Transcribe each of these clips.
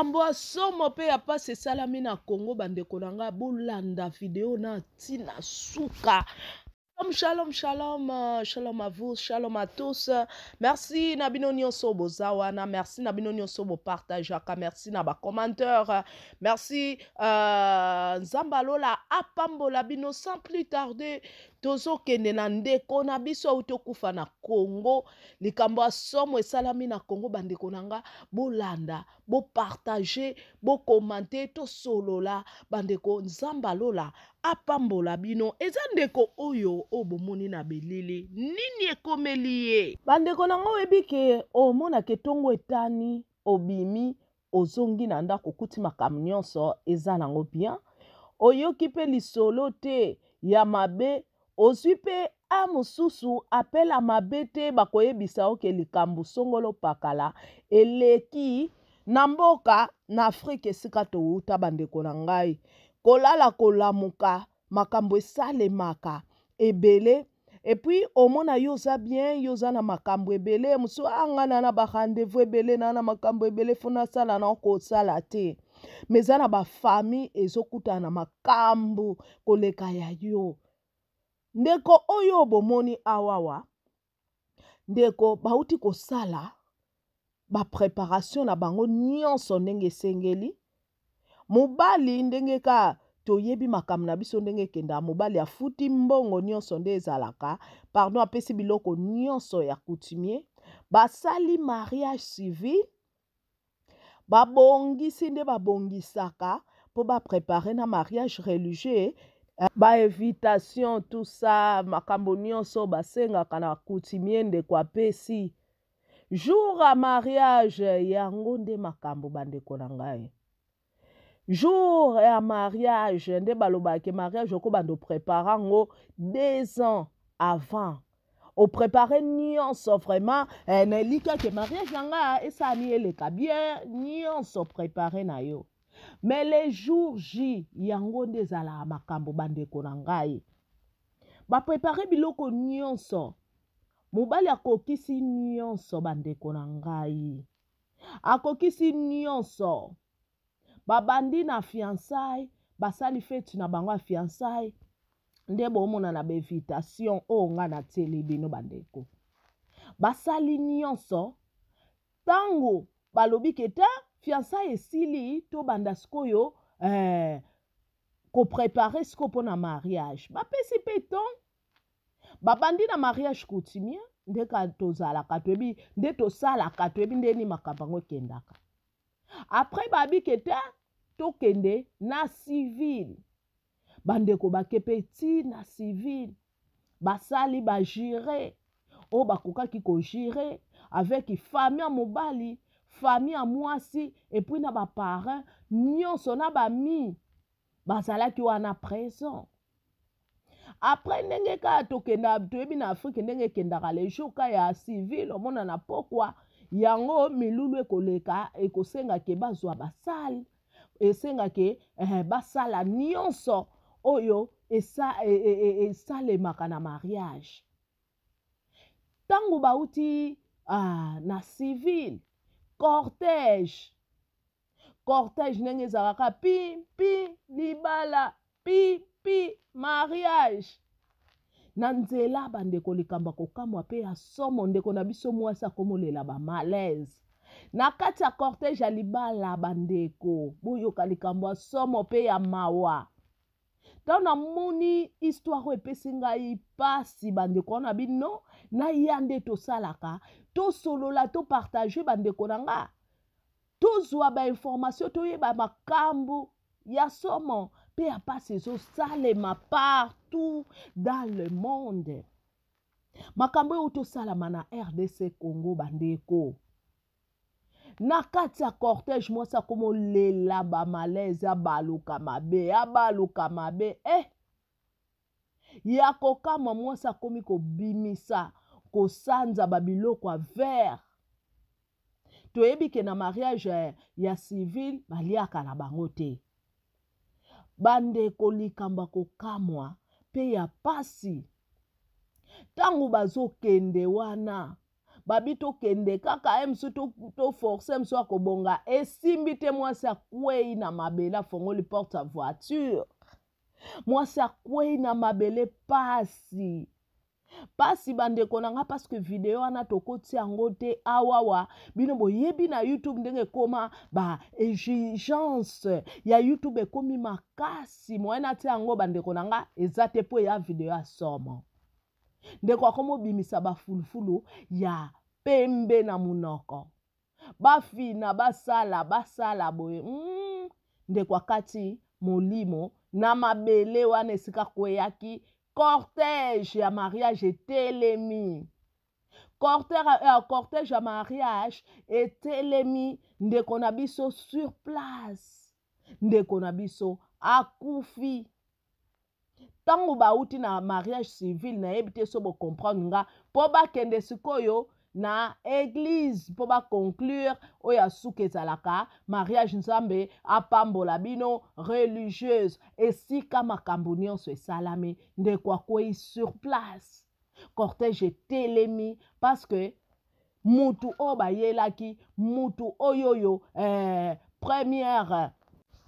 makambo ya somo mpe ya mpasi esalami na kongo bandeko na ngai bolanda video na ntina suka shalom shalom euh, shalom à vous shalom à tous merci na bino nyonso boza wana merci na bino nyonso bopartageaka merci na bacommenteur merci euh, nzambe uh, alola apambola bino sans plus tarder tozokende na ndeko na biso auti okufa na kongo likambo ya somo esalami na kongo bandeko na nga bolanda bopartage bokomante tosolola bandeko nzambe alola apambola bino eza ndeko oyo oyo bomoni na belili nini ekomeli ye bandeko na nga oyebi ke omonaka oh, etongo etani obimi ozongi na ndako okuti makambo nyonso eza nango bien oyoki mpe lisolo te ya mabe ozwi mpe a mosusu apele mabe te bakoyebisa oke likambo songolo pakala eleki na mboka na afrika esika towuta bandeko na ngai kolala kolamuka makambo esalemaka ebele epui omona yo oza bien yo oza na makambo ebele mosu anga na na barendez-vous ebele na na makambo ebele fo nasala na okosala te me eza na bafamille ezokutana na makambo koleka ya yo ndeko oyo bomoni awawa ndeko bauti kosala bapreparation na bango nyonso ndenge esengeli mobali ndenge ka toyebi makambo na biso ndenge ekenda mobali afuti mbongo nyonso nde ezalaka pardon apesi biloko nyonso ya coutumier basali mariage civil babongisi nde babongisaka mpo baprepare na mariage religieux ba invitation tusa makambo nyonso basengaka na coutumie ndeko apesi jour ya mariage yango nde makambo bandeko na ngai jour ya mariage nde balobaki mariage okobanda oprépara ngo deux ans avant oprépare nyonso vraiment eh, na eliki ake mariage na ngai esalani eleka bien nyonso prépare na yo me le jour j yango nde ezalaka makambo bandeko na ngai baprepare biloko nyonso mobali akokisi nyonso bandeko na ngai akokisi nyonso babandi na fiançai basali feti na bango ya fiançai nde bomona na bainvitation oyo ngai natieli bino bandeko basali nyonso ntango balobi ke te fiançaille esili tobanda sikoyo eh, koprépare sikoyo mpona mariage bapesi mpe nton babandi na mariage coutumier nde ka tozalaka toyebi nde tosalaka toyebi nde nini makambo yango ekendaka apres babiki te tokende na civile bandeko bakepe ti na civile basali bagire oyo bakokaki kogire avec famille ya mobali famille ya mwasi epuis na baparent nyonso na bami bazalaki wana présent apres ndenge kaka tokenda toyebi na afrike ndenge ekendaka lejour ka ya civile omonana pokwa yango milulu ekoleka ekosengaki bazwa basale esengaki eh, basala nyonso oyo esalemaka esa, e, e, e, na mariage ntango bauti ah, na civile cortège cortège ndenge ezalaka pi pi libala pi pi mariage na nzela bandeko likambo kokamwa mpe ya somo ndeko na biso mwasi akomolela bamalaise na kati ya cortège ya libala bandeko boyoka likambo ya somo mpe ya mawa ntango namoni histoire oyo epesi ngai mpasi bandeko wana bino naya nde tosalaka tosolola topartage bandeko na nga tozwa bainformatio toyeba makambo ya somo mpe ya mpasi ezosalema partout dans le monde makambo oyo tosalama na rdc congo bandeko na kati ya cortège mwasi akomolela bamalaise abaluka mabe abaluka mabe e eh! ya kokamwa mwasi akomi kobimisa kosanza babiloko ya vere toyebi ke na mariage eh, ya civile baliaka na bango te bandeko likambo ya kokamwa mpe ya pasi ntango bazokende wana babi tokende kaka ye mosu toforce to mosu akobonga esimbi te mwasi akwei na mabele afongoli porte ya voiture mwasi akwei na mabele pasi pasi bandeko na nga parceke video wana tokoti yango te awawa bino boyebi na youtube ndenge ekoma baexigence ya youtube ekomi makasi moyene atia yango bandeko na nga eza te mpo eya video ya somo ndeko akomobimisa bafulufulu ya pembe na monoko bafina basala basala boye mm, ndeko akati molimo na mabele wana esika kweyaki cortège ya mariage etelemi euh, cortège ya mariage etelemi ndeko na biso sur place ndeko na biso akufi ntango bauti na mariage civile nayebi te so bocomprendre nga mpo bakende sikoyo na pas conclure conclure oya souke zalaka, mariage nzambe apambola bino religieuse kama makambo nyonso esalami ndeko akwei sur place cortège etelemi parce que mutu oyo bayelaki mutu oyo yo eh, première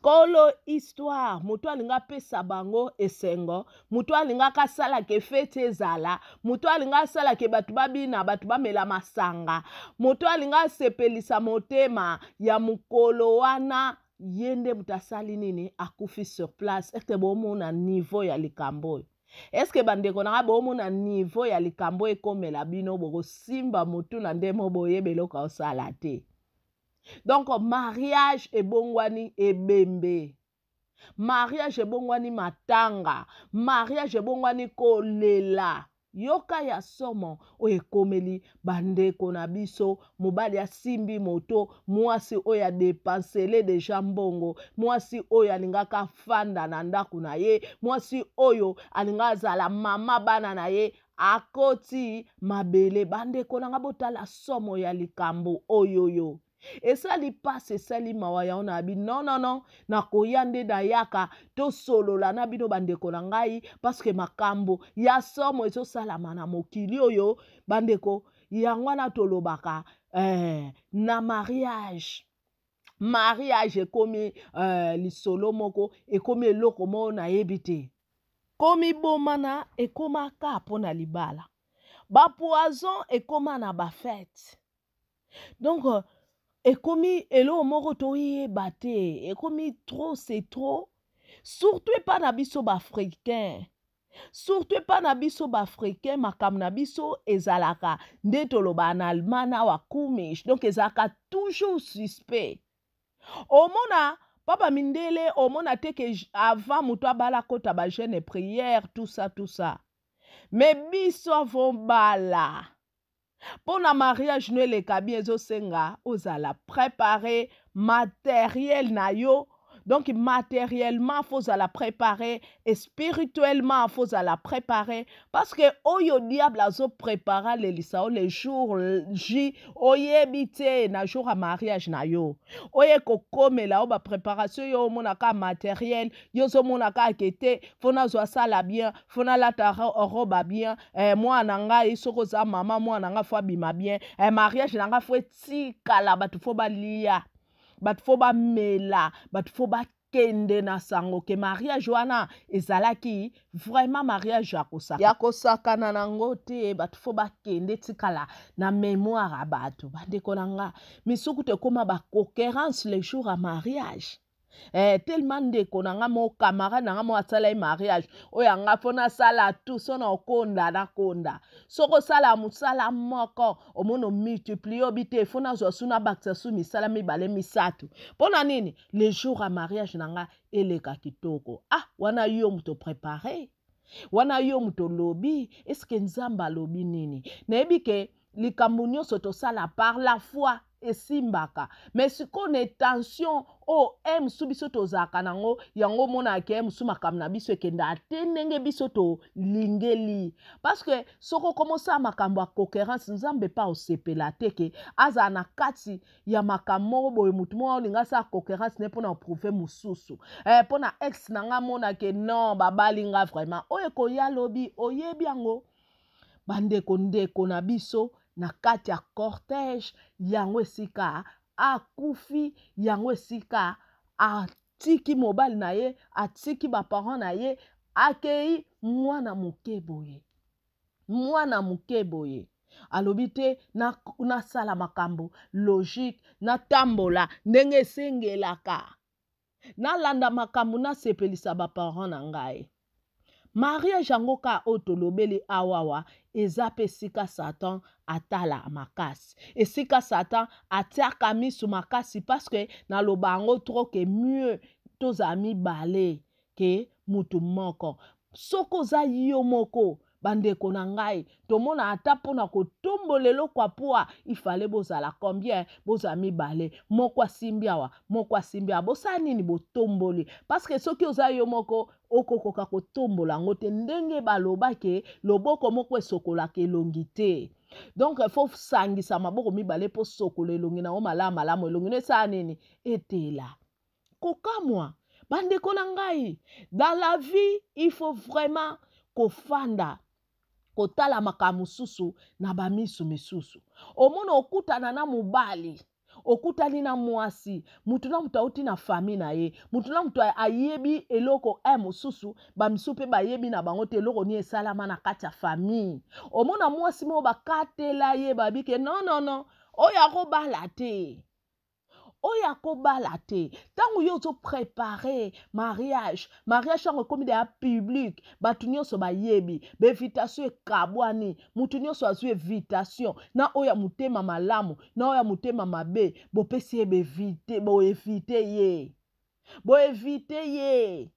kolo histoire moto alingi apesa bango esengo moto alingaki asalaka efeti ezala moto alingi asalaka bato babina bato bamela masanga moto alingi asepelisa motema ya mokolo wana ye nde moto asali nini akufi sur place ete bomona niveau ya likambo oyo eske bandeko na nga bomona niveau ya likambo ekomela bino bokosimba motuna ndemo boye beloko osala te donc mariage ebongwani ebembe mariage ebongwani matanga mariage ebongwani kolela yoka ya somo oyo ekomeli bandeko na biso mobali asimbi moto mwasi oyo adepensele deja mbongo mwasi oyo alingaka afanda na ndako na ye mwasi oyo alingaka azala mama bana na ye akoti mabele bandeko nanga botala somo ya likambo oyoyo esali pasi esali mawa yango na yabi nonono nakoya nde nayaka tosolola na bino bandeko na ngai parceke makambo ya somo ezosalama na mokili oyo bandeko yango wana tolobaka eh, na mariage mariage ekomi eh, lisolo moko ekomi eloko moko nayebi te komibomana ekomaka mpo na libala bapoison ekoma na bafete donc ekomi eloko moko toyeba te ekomi trop c'est trop surtout epa na biso baafricain surtout epa na biso baafricain makambo na biso ezalaka nde tolobaka na allemagne awa kumish donc ezalaka toujours suspect omona papa mindele omona te ke avant moto abala akɔta bajeune prière tout ça tout ça me biso avobala Pona mariage no eleka bien senga ozala prepare matériel na yo donc matériellement, faut à la préparer et spirituellement, faut à la préparer parce que oyo oh, diable azo prépara lelisa oh, le jour J oyebi oh, na jour à mariage na yo. mais kokomela oba préparation yo monaka matériel, yo zo monaka akete, na zo sala bien, la lata roba bien, eh, moi nga isoko eh, za mama moi nga fo bima bien, eh, mariage nga tika la bato fo balia. bato fo bamela bato fo bakende na sango ke mariage wana ezalaki vraiment mariage ya kosakana ya kosakana nango te bato fo bakende etikala na mémoire ya bato bandeko na nga misuku tekóma bacohérence le jour ya mariage eh, tellement ndeko na nga moko camarade na nga moko asala ye mariage oyo anga mpona asala tu so na okonda nakonda soki osala mosala moko omona omultiplie obi te efona azwa su nabakisa su misala mibale misato mpona nini le jour ya mariage na nga eleka kitoko ah wana yo moto prépare wana yo moto olobi eske nzambe alobi nini nayebi ke likambo nyonso tosala par la foi esimbaka me sikoyo na intention oyo oh, e eh, mosusu biso tozalaka nango yango omonaka e eh, mosusu makambo na biso ekendaka te ndenge biso tolingeli parceke soki okomosala makambo ya cohérence nzambe mpe osepela te ke azala na kati ya makambo moko boye motu moko olinga asala cohérence ne mpona oprouve mosusu mpo eh, na ex na nga monake non babalinga vraiment oyo ekoya lobi oyebi yango bandeko ndeko na biso na kati ya cortège yango esika akufi yango esika atiki mobali na ye atiki baparent na ye akei mwana moke boye mwana moke boye alobi te nasala na makambo logique natambola ndenge esengelaka nalanda makambo nasepelisa baparent na ngai mariage yango ka oyo tolobeli awawa eza mpe esika satan atala makasi esika satan atiaka miso makasi parceke naloba yango troke mieux tozala mibale ke mutu moko soki oza yo moko bandeko na ngai tomona ata mpona kotombola eloko apua ifale bozala combien bozala mibale moko asimbi awa moko asimbi awa bosala nini botomboli parceke soki oza yo moko okokoka kotombola yango te ndenge balobaki e, loboko moko esokolaka elongi te donc fo sangisa maboko mibale mpo sokola elongi nango malamu malamu elongi no esala nini etela kokamwa bandeko na ngai dans la vie il faut vraiment kofanda kotala makambo mosusu na bamiso misusu omona okutana na mobali okutani na mwasi mutu na mutu auti na fami na ye mutu na mutu ayebi eloko e mosusu bamisu mpe bayebi na bango te eloko nini esalama na kati ya fami omona mwasi moko bakatela ye babike nonono oyo akobala te oya kobala te ou yo prépare mariage mariage yango ba deya so bato nyonso bayebi bainvitation ekabwani motu nyonso azwi invitation na oyo motema malamu na oyo motema mabe bopesi bo boevite ye Bo boevite ye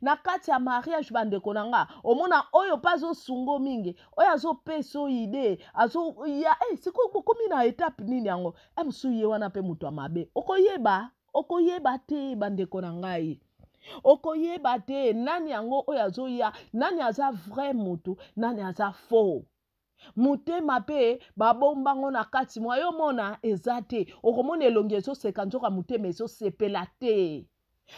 na kati ya mariage bandeko na nga omona oyo mpe azosungo mingi oyo azopesa oyo ide azoya e eh, sikoyo bokomi na etape nini yango e eh, mosu ye wana mpe moto ya mabe okoyeba okoyeba te bandeko na ngai okoyeba te nani yango oyo azoya nani aza vrai motu nani aza faux motema mpe babombango na kati mwa yo mona eza te okomona elongi ezoseka nzoka motema ezosepela te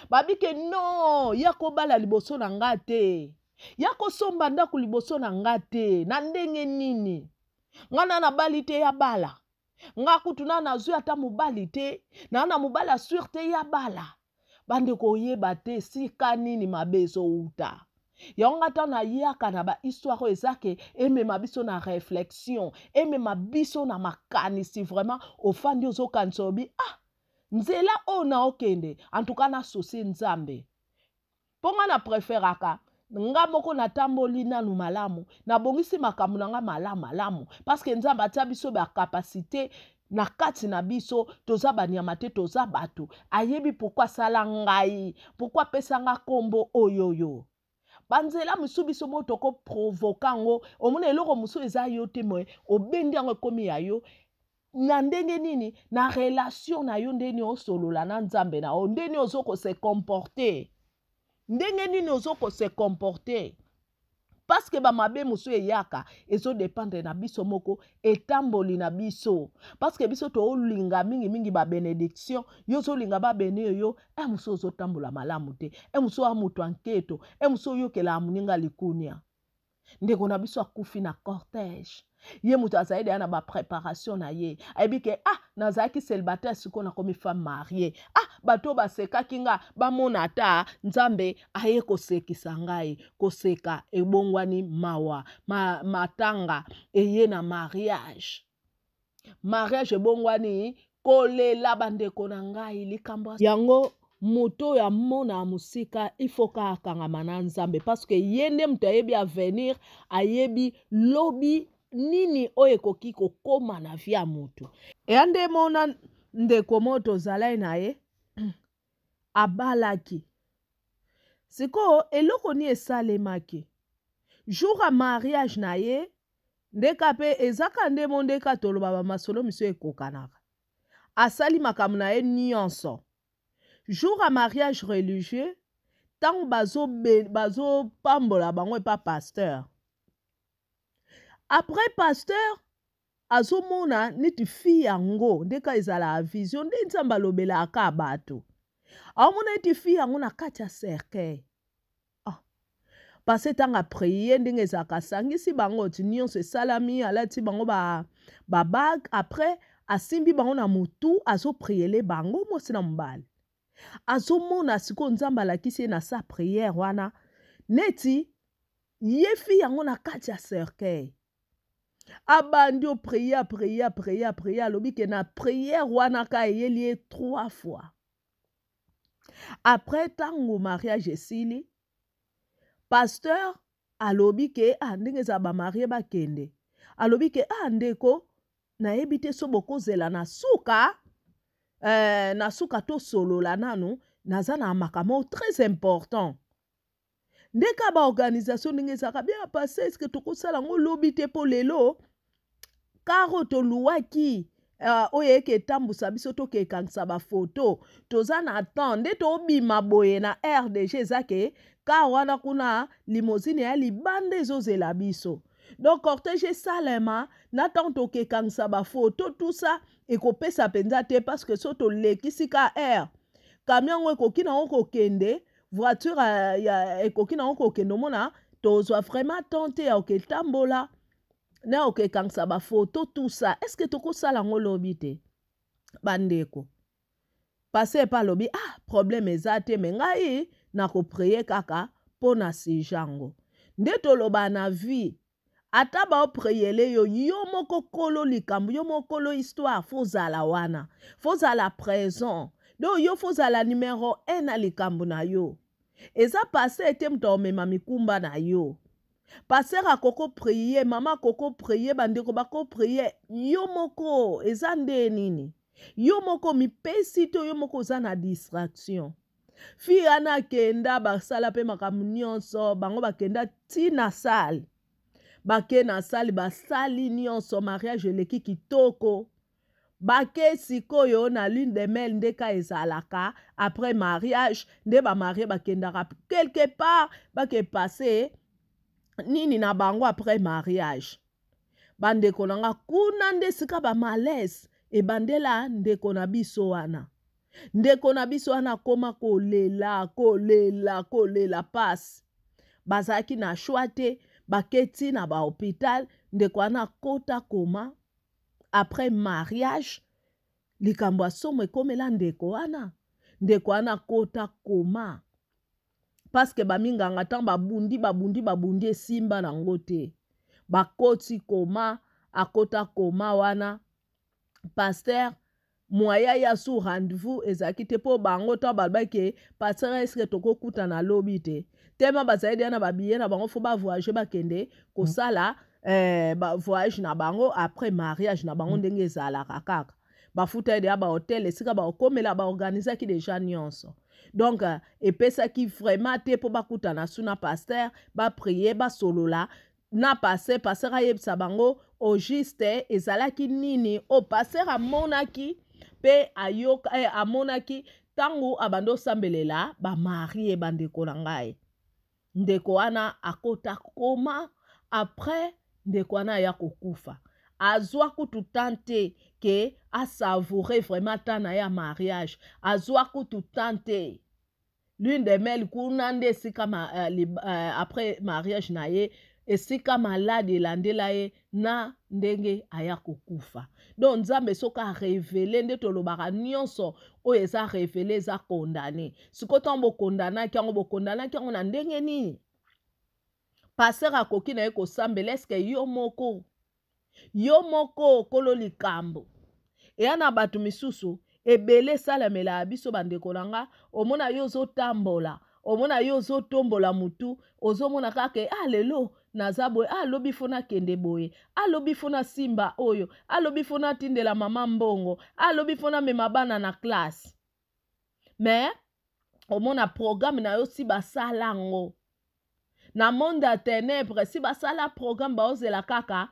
babi ke non ya kobala liboso na nga te ya kosomba ndako liboso na nga te na ndenge nini nga na nabali te ya bala nga kutu na nazwi ata mobali te na na mobali aswir te ya bala bandeko oyeba te sika nini mabe ezowuta yango ata nayaka na bahistware oyo eza ke emema biso na réflexion emema biso na makanisi vraiment ofandi ozokanisa obi ah nzela oyo naokende antuka nasosie nzambe mpo nga na preferaka nga moko natamboli nanu malamu nabongisi makambo na nga malamu malamu parceke nzambe atia biso bakapasite na kati na biso toza banyama te toza bato ayebi pourkui asala ngai pourkui apesa nga nkombo oyoyo banzela mosu biso moko tokoprovoka yango omona eloko mosu eza yo te moye obendi yango ekómi ya yo na ndenge nini na relation na yo ndeni osolola na nzambe na yo ndeni ozokose comporte ndenge nini ozokose comporte parceke bamabe mosusu eyaka ezodependre na biso moko etamboli na biso parceke biso toolinga mingimingi babenediction yo ozolinga babene yo e mosusu ozotambola malamu te e mosusu oya moto anketo e mosusu oyokela amoninga likunia ndeko na biso akufi na cortege ye moto azali deya na bapreparation na ye ayebi ke ah nazalaki célibataire sikoyo nakomi femme marie ah bato oyo basekaki nga bamona ata nzambe aye kosekisa ngai koseka ebongwani mawa ma, matanga eye na mariage mariage ebongwani kolela bandeko na ngai likambo yango moto oyo amona ya mosika ifoka akangama na nzambe parceke ye nde moto ayebi avenir ayebi lobi nini oyo ekoki kokóma na vi ya motu eya nde mona ndeko moko tozalai na ye abalaki sikoyo eloko ni esalemaki jour ya mariage na ye ndeka mpe ezaka nde mo ndeka toloba bamasolo miso ekokanaka asali makambo na ye nyonso jour ya mariage religieux ntango bazopambola bazo bango epa pasteur après paster azomona neti fi yango ndeka ezala ya vision nde nzambe alobelaka bato aomona neti fi yango na kati ya cercueil ah! pase ntango aprie ndenge ezalaka asangisi bango ti nyonso esalami alati bango babag ba après asimbi bango na motu azopriele bango mwasi na mobali azomona sikoyo nzambe alakisi ye na sa priere wana neti ye fi yango na kati ya cercueil abandi opriye apriye apriye apriye alobi ke na priere wana kaka eyeli ye trois fois apres ntango mariage esili paster alobi ke a ndenge eza bamarie bakende alobi ke a ndeko nayebi te so bokozela na suka eh, na suka tosolola nanu naza na makambo très important nde ka baorganisation ndenge ezalaka bien pase eske tokosala yango lobi te mpo lelo karo toluwaki uh, oyo eke etambusa biso toke ekangisa bafoto toza na temps nde tobima boye na rdg eza ke kar wana kuna limosine ya libanda ezozela biso donc cortège esalema na ntango tokekangisa bafoto tusa ekopesa mpenza te parce que so tolekisi ka r kamiongo ekoki nango kokende voiture ekoki nango kokende omona tozwa vraiment temps te ya oketambola na ya okekangisa bafoto tusa estceke tokosala yango lobi te bandeko pase epa alobi ah probleme eza te me ngai nakoprie kaka mpo na sejango nde toloba na vie ata baopreyele yo yo moko kolo likambo yo moko lo histoire fozala wana fozala présent do yo fozala numero 1 na likambo na yo eza paster ete moto aomema mikumba na yo paster akokoprie mama akokoprie bandeko bakoprie yo moko eza nde nini yo moko mipesi to yo moko oza na distraction fi wana akenda basala mpe makambo nyonso bango bakenda ti na sale bake na sale basali nyonso mariage eleki kitoko bake sikoyo na lune de mel ndeka ezalaka après mariage nde bamarie bakendaka quelque part bake passe nini na bango après mariage bandeko na nga kuna nde sika bamalaise ebandela ndeko na biso wana ndeko na biso wana akoma kolela kolela kolela pasi bazalaki na shwa te baketi na bahopital ndeko wana akota koma après mariage likambo ya somo ekomela ndeko wana ndeko wana kota koma paske baminganga ntango babundi babundi babundi esimba nango te bakoti koma akota koma wana paster mwaya ya su rendez-vous ezalaki te mpo bango ntango balobaki e paster eske tokokutana lobi te tema bazali deya na babiye na bango fo bavoyage bakende kosala mm. eh, bavoyage na bango après mariage na bango mm. ndenge ezalaka kaka bafuta ede ya bahotel esika baokomela baorganizaki deja nyonso donc uh, epesaki vraiment te mpo bakutana su na paster baprie basolola na paster paster ayebisa bango auguste oh, eh, ezalaki nini o oh, paster amonaki mpe ayoka eh, amonaki ntango abandi osambelela bamarie bandeko na ngai ndeko wana akota koma après ndeko wana aya kokufa azwa kutu tan te ke asavoure vraiment tan na ye ya mariage azwa kutu tan te lune de mel kuna nde esika ma, uh, li, uh, après mariage na ye esika malade elandela ye na ndenge aya kokufa donc nzambe soki arevele nde tolobaka nyonso oyo eza revele eza kondane sikoy ntango bokondanaki yango bokondanaki yango na ndenge nini paster akoki na ye kosambela eske yo moko yo moko okolo likambo eya na bato misusu ebele esalemela biso bandeko na nga omona yo ozotambola omona yo ozotombola motu ozomona kaka ah lelo naza boye ah, alobi fo nakende boye ah, alobi fo nasimba oyo ah, alobi fo natindela mama mbongo alobi fo namema bana na klase me omona programe na yo si basala ngo na monde ya ténèbre si basala programme baozela kaka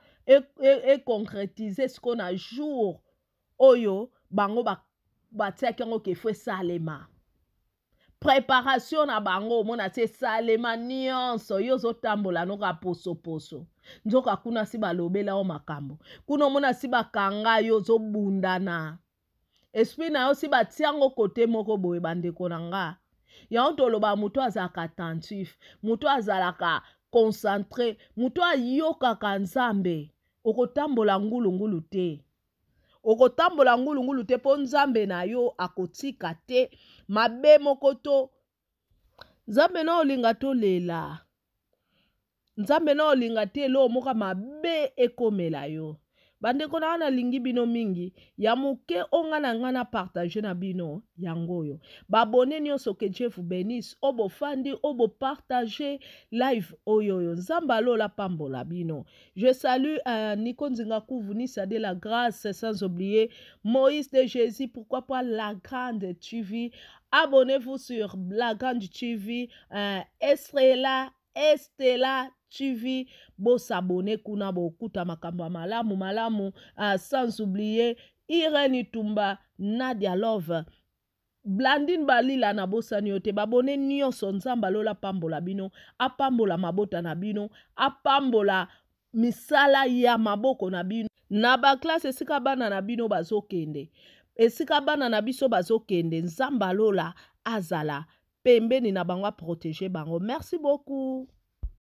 econcrétise e, e, e sikoyo na jour oyo bango batiaki ba yango kefo esalema préparation na bango omona ti esalema nyonso yo ozotambola noka posoposo nzoka kuna si balobela yo makambo kuna omona si bakanga yo ozobundana esprit na yo si batia yango kote moko boye bandeko na nga yango toloba moto azalaka attentif moto azalaka concentre moto ayokaka nzambe okotambola ngulungulu te okotambola ngulungulu te mpo nzambe na yo akotika te mabe moko to nzambe na olinga tolela nzambe na olinga te eloo moko mabe ekomela yo Bande na wana lingi bino mingi ya muke onga na ngana partage na bino yango yo. babone nyonso ke jeff benis Obo fandi, obo partage live oyo Zambalo la pambo pambola bino je salue euh, Nikon Zingakou nzinga de de la grâce sans oublier moïse de jésus pourquoi pas la grande tv abonnez-vous sur la grande tv uh, estrela Estela suivi bosabone kuna bokuta makambo ya malamu malamu uh, sans oublier ireni tumba nadia love blandine balila na bosani yo te babone nyonso nzambe alola apambola bino apambola mabota na bino apambola misala ya maboko na bino na baklase esika bana na bino bazokende esika bana na biso bazokende nzambe alola azala pembeni na bango aprotege bango merci beaucoup